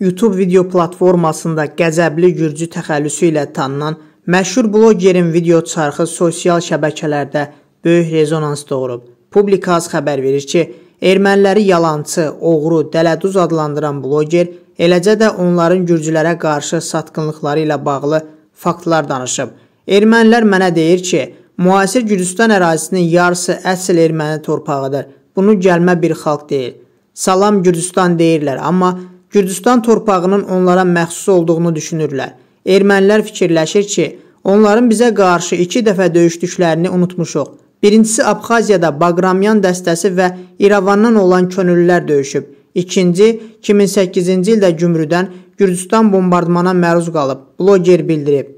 YouTube video platformasında qəzəbli gürcü təxəllüsü ilə tanınan məşhur blogerin video çarxı sosial şəbəkələrdə böyük rezonans doğurub. Publikas xəbər verir ki, erməniləri yalançı, oğru, dələduz adlandıran bloger eləcə də onların gürcülərə qarşı satqınlıqları ilə bağlı faktlar danışıb. Ermənilər mənə deyir ki, müasir Gürcüstan ərazisinin yarısı əsl erməni torpağıdır. Bunu gəlmə bir xalq deyil. Salam Gürcüstan deyirlər, amma Gürcüstan torpağının onlara məxsus olduğunu düşünürlər. Ermənilər fikirləşir ki, onların bizə qarşı iki dəfə döyüşdüklərini unutmuşuq. Birincisi Abxaziyada Baqramyan dəstəsi və İrəvandan olan könüllülər döyüşüb. İkinci, 2008-ci ildə Gümrüdən Gürcüstan bombardmana məruz qalıb, bloger bildirib.